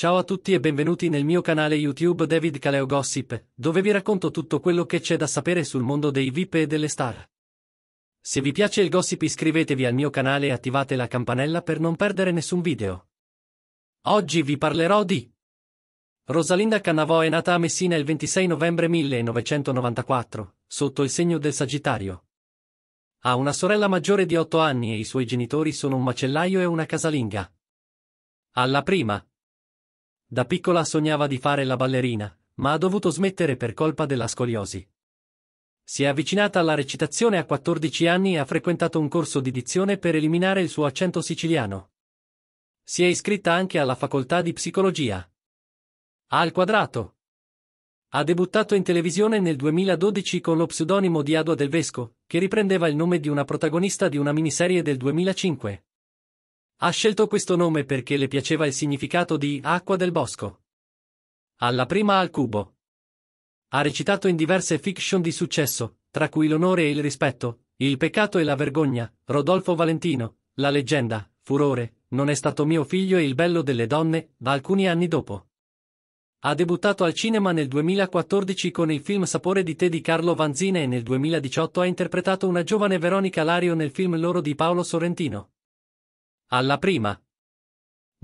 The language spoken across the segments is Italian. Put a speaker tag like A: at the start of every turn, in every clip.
A: Ciao a tutti e benvenuti nel mio canale YouTube David Caleo Gossip, dove vi racconto tutto quello che c'è da sapere sul mondo dei VIP e delle star. Se vi piace il gossip iscrivetevi al mio canale e attivate la campanella per non perdere nessun video. Oggi vi parlerò di Rosalinda Cannavò è nata a Messina il 26 novembre 1994, sotto il segno del Sagittario. Ha una sorella maggiore di 8 anni e i suoi genitori sono un macellaio e una casalinga. Alla prima, da piccola sognava di fare la ballerina, ma ha dovuto smettere per colpa della scoliosi. Si è avvicinata alla recitazione a 14 anni e ha frequentato un corso di dizione per eliminare il suo accento siciliano. Si è iscritta anche alla facoltà di psicologia. Al quadrato. Ha debuttato in televisione nel 2012 con lo pseudonimo di Adua del Vesco, che riprendeva il nome di una protagonista di una miniserie del 2005. Ha scelto questo nome perché le piaceva il significato di acqua del bosco. Alla prima al cubo. Ha recitato in diverse fiction di successo, tra cui L'onore e il rispetto, Il peccato e la vergogna, Rodolfo Valentino, La leggenda, Furore, Non è stato mio figlio e Il bello delle donne, da alcuni anni dopo. Ha debuttato al cinema nel 2014 con il film Sapore di te di Carlo Vanzine e nel 2018 ha interpretato una giovane Veronica Lario nel film Loro di Paolo Sorrentino. Alla prima.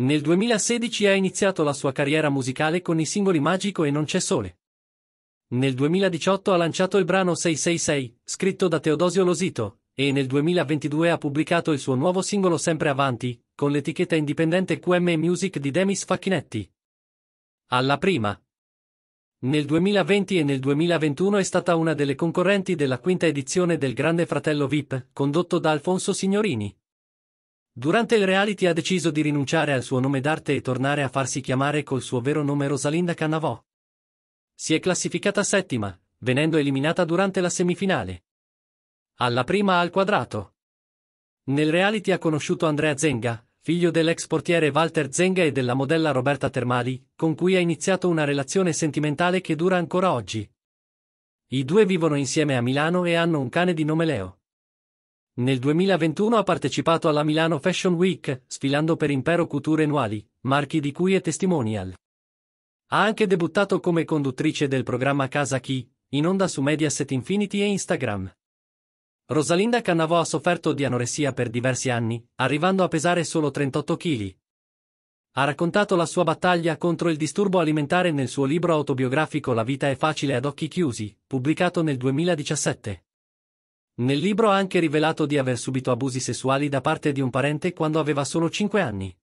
A: Nel 2016 ha iniziato la sua carriera musicale con i singoli Magico e Non c'è sole. Nel 2018 ha lanciato il brano 666, scritto da Teodosio Losito, e nel 2022 ha pubblicato il suo nuovo singolo Sempre Avanti, con l'etichetta indipendente QM Music di Demis Facchinetti. Alla prima. Nel 2020 e nel 2021 è stata una delle concorrenti della quinta edizione del Grande Fratello VIP, condotto da Alfonso Signorini. Durante il reality ha deciso di rinunciare al suo nome d'arte e tornare a farsi chiamare col suo vero nome Rosalinda Cannavò. Si è classificata settima, venendo eliminata durante la semifinale. Alla prima al quadrato. Nel reality ha conosciuto Andrea Zenga, figlio dell'ex portiere Walter Zenga e della modella Roberta Termali, con cui ha iniziato una relazione sentimentale che dura ancora oggi. I due vivono insieme a Milano e hanno un cane di nome Leo. Nel 2021 ha partecipato alla Milano Fashion Week, sfilando per Impero Couture e Nuali, marchi di cui è testimonial. Ha anche debuttato come conduttrice del programma Casa Key, in onda su Mediaset Infinity e Instagram. Rosalinda Cannavò ha sofferto di anoressia per diversi anni, arrivando a pesare solo 38 kg. Ha raccontato la sua battaglia contro il disturbo alimentare nel suo libro autobiografico La vita è facile ad occhi chiusi, pubblicato nel 2017. Nel libro ha anche rivelato di aver subito abusi sessuali da parte di un parente quando aveva solo 5 anni.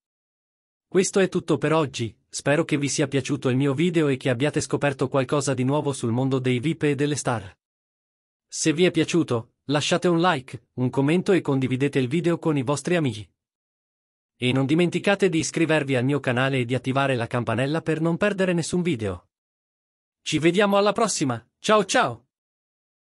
A: Questo è tutto per oggi, spero che vi sia piaciuto il mio video e che abbiate scoperto qualcosa di nuovo sul mondo dei VIP e delle star. Se vi è piaciuto, lasciate un like, un commento e condividete il video con i vostri amici. E non dimenticate di iscrivervi al mio canale e di attivare la campanella per non perdere nessun video. Ci vediamo alla prossima, ciao ciao!